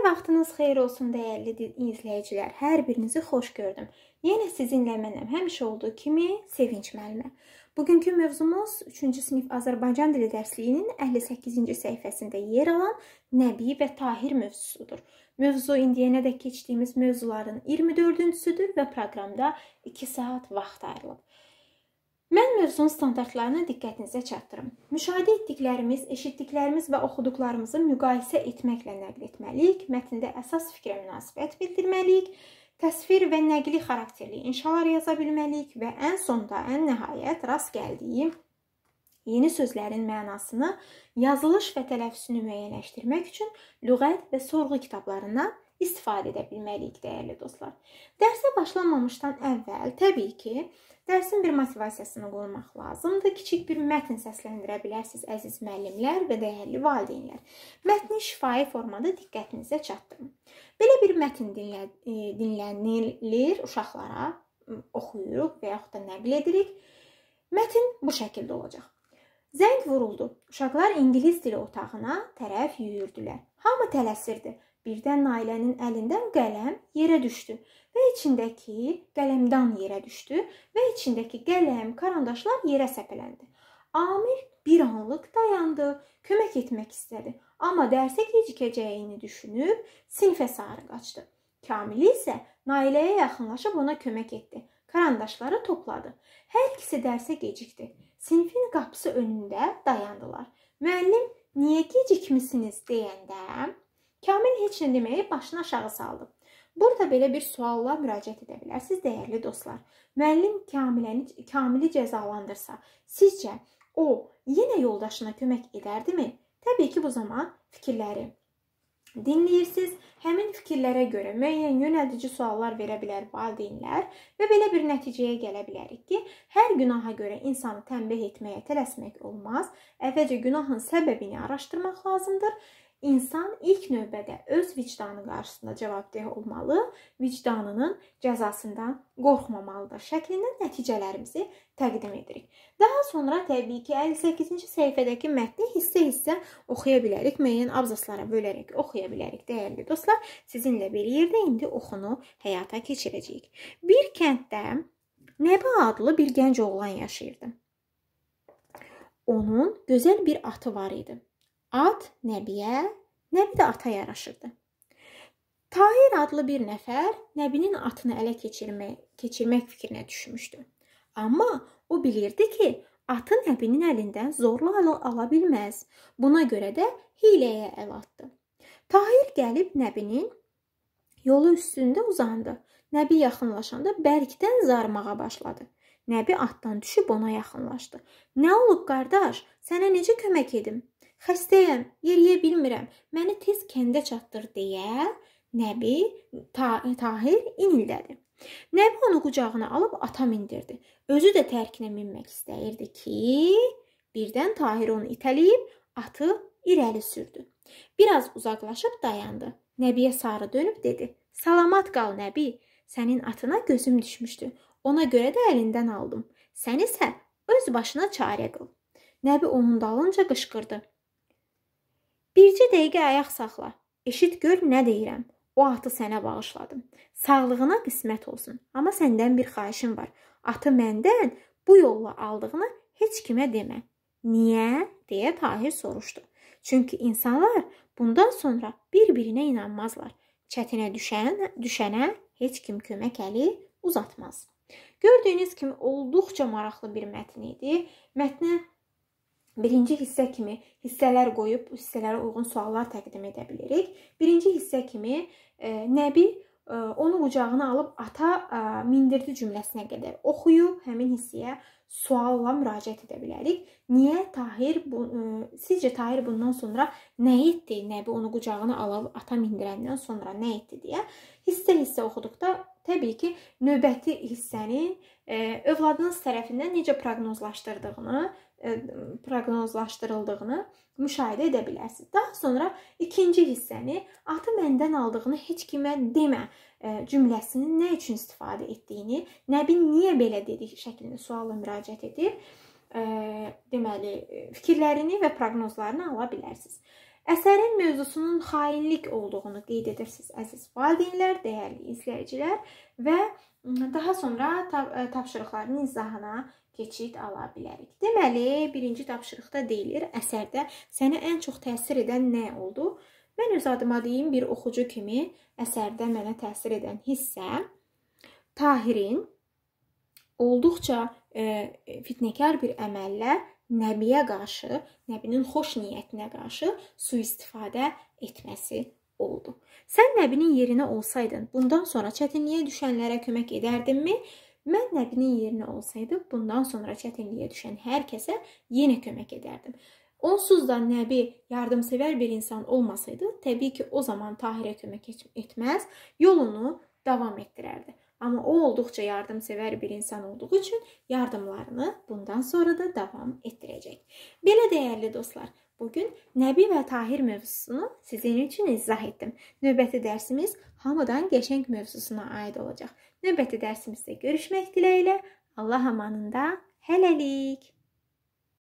Hər vaxtınız xeyir olsun dəyərli izləyicilər. Hər birinizi xoş gördüm. Yenə sizinlə mənəm. Həmişə olduğu kimi Sevinç müəllimə. Bugünkü mövzumuz 3-cü sinif Azərbaycan dili dərsliyinin 58-ci səhifəsində yer alan Nəbi və Tahir mövzusudur. Mövzu indiyənədək keçdiyimiz mövzuların 24-cüsüdür və proqramda 2 saat vaxt ayrılıb mövzunun standartlarını diqqətinizə çatdırım. Müşahidə etdiklərimiz, eşitdiklərimiz və oxuduqlarımızı müqayisə etməklə nəql etməliyik, mətndə əsas fikrə münasibət bildirməliyik, təsvir və nəqli xarakterli inşalar yaza bilməliyik və ən sonda, ən nəhayət rast gəldiyi yeni sözlərin mənasını, yazılış və tələffüsünü müəyyənləşdirmək üçün lüğət və sorğu kitablarına istifadə edə bilməliyik dəyərli dostlar. Dərsə başlamamışdan əvvəl təbii ki, dərsin bir motivasiyasını qorumaq lazımdır. Kiçik bir mətn səsləndirə bilərsiniz əziz müəllimlər və dəyərli valideynlər. Mətni şifahi formada diqqətinizə çatdırın. Belə bir mətn dinlə, e, dinlənilir uşaqlara oxuyuruq və yaxud da nəql edirik. Mətn bu şəkildə olacaq. Zəng vuruldu. Uşaqlar ingilis dili otağına tərəf yüyürdülər. Hamı tələsirdi. Birdən Nailənin əlindən qələm yerə düşdü və içindəki qələmdan yerə düşdü və içindəki qələm, karandaşlar yerə səpələndi. Amir bir anlıq dayandı, kömək etmək istədi, amma dərsə gecikəcəyini düşünüb sinifə sarı qaçdı. Kamil isə Nailəyə yaxınlaşıb ona kömək etdi. Karandaşları topladı. Hər ikisi dərsə gecikdi. Sinifin qapısı önündə dayandılar. Müəllim "Niyə gecikmisiniz?" deyəndə Kamil heç nə deməyib başını aşağı saldı. Burada belə bir sualla müraciət edə bilərsiniz dəyərli dostlar. Müəllim Kamiləni Kamili cəzalandırsa, sizcə o yenə yoldaşına kömək edərdimi? Təbii ki, bu zaman fikirləri dinləyirsiniz. Həmin fikirlərə görə müəyyən yönəldici suallar verə bilər valideynlər və belə bir nəticəyə gələ bilərik ki, hər günaha görə insanı tənbeh etməyə tələsmək olmaz. Əvvəlcə günahın səbəbini araşdırmaq lazımdır. İnsan ilk növbədə öz vicdanı qarşısında cavabdeh olmalı, vicdanının cəzasından qorxmamalıdır. Şəklində nəticələrimizi təqdim edirik. Daha sonra təbii ki, 58-ci səhifədəki mətni hissə-hissə oxuya bilərik, müəyyən abzaslara bölərək oxuya bilərik. Dəyərli dostlar, sizinlə bir yerdə indi oxunu həyata keçirəcəyik. Bir kənddə Nəbi adlı bir gənc oğlan yaşayırdı. Onun gözəl bir atı var idi. At Nəbiyə, Nəbi də ata yaraşırdı. Tahir adlı bir nəfər Nəbinin atını ələ keçirmək, keçirmək fikrinə düşmüşdü. Amma o bilirdi ki, atı Nəbinin əlindən zorla ala bilməz. Buna görə də hiyləyə əl atdı. Tahir gəlib Nəbinin yolu üstündə uzandı. Nəbi yaxınlaşanda bərkdən zarmağa başladı. Nəbi atdan düşüb ona yaxınlaşdı. "Nə olub qardaş? Sənə necə kömək edim?" Xəstəyəm, yeriyə bilmirəm. Məni tez kəndə çatdır deyə Nəbi ta Tahir inildədi. Nəbi onu qucağına alıb ata mindirdi. Özü də tərkinə minmək istəyirdi ki, birdən Tahir onu itələyib atı irəli sürdü. Biraz uzaqlaşıb dayandı. Nəbiyə sarı dönüb dedi: "Salamat qal Nəbi. Sənin atına gözüm düşmüşdü. Ona görə də əlindən aldım. Sən isə öz başına çarə qıl." Nəbi onun dalınca qışqırdı. Bircə dəqiqə ayaq saxla. Eşit gör nə deyirəm. O atı sənə bağışladım. Sağlığına qismət olsun. Amma səndən bir xahişim var. Atı məndən bu yolla aldığını heç kimə demə. Niyə? deyə Tahir soruşdu. Çünki insanlar bundan sonra bir-birinə inanmazlar. Çətinə düşən düşənə heç kim kömək əli uzatmaz. Gördüyünüz kimi olduqca maraqlı bir mətn idi. Mətni birinci hissə kimi hissələr qoyub hissələrə uyğun suallar təqdim edə bilirik. Birinci hissə kimi e, Nəbi e, onu qucağına alıb ata e, mindirdi cümləsinə qədər oxuyub həmin hissəyə sualla müraciət edə bilərik. Niyə Tahir bu ə, sizcə Tahir bundan sonra nə etdi? Nəbi onu qucağına alıb ata mindirəndən sonra nə etdi deyə hissə-hissə oxuduqda təbii ki, növbəti hissənin ə, e, övladınız tərəfindən necə proqnozlaşdırdığını, ə, e, proqnozlaşdırıldığını müşahidə edə bilərsiniz. Daha sonra ikinci hissəni ata məndən aldığını heç kimə demə E, cümləsinin nə üçün istifadə etdiyini, Nəbi niyə belə dedi şəklində sualla müraciət edib, e, deməli, fikirlərini və proqnozlarını ala bilərsiniz. Əsərin mövzusunun xainlik olduğunu qeyd edirsiniz, əziz valideynlər, dəyərli izləyicilər və daha sonra e, tapşırıqların izahına keçid ala bilərik. Deməli, birinci tapşırıqda deyilir, əsərdə sənə ən çox təsir edən nə oldu? Mən öz adıma deyim, bir oxucu kimi əsərdə mənə təsir edən hissə Tahirin olduqca e, fitnəkar bir əməllə Nəbiyə qarşı, Nəbinin xoş niyyətinə qarşı sui-istifadə etməsi oldu. Sən Nəbinin yerinə olsaydın, bundan sonra çətinliyə düşənlərə kömək edərdinmi? Mən Nəbinin yerinə olsaydım, bundan sonra çətinliyə düşən hər kəsə yenə kömək edərdim. Onsuz da Nəbi yardımsever bir insan olmasaydı, təbii ki, o zaman Tahirə kömək etməz, yolunu davam etdirərdi. Amma o olduqca yardımsever bir insan olduğu üçün yardımlarını bundan sonra da davam etdirəcək. Belə dəyərli dostlar, bu gün Nəbi və Tahir mövzusunu sizin üçün izah etdim. Növbəti dərsimiz hamıdan qəşəng mövzusuna aid olacaq. Növbəti dərsimizdə görüşmək diləyilə. Allah amanında. Hələlik.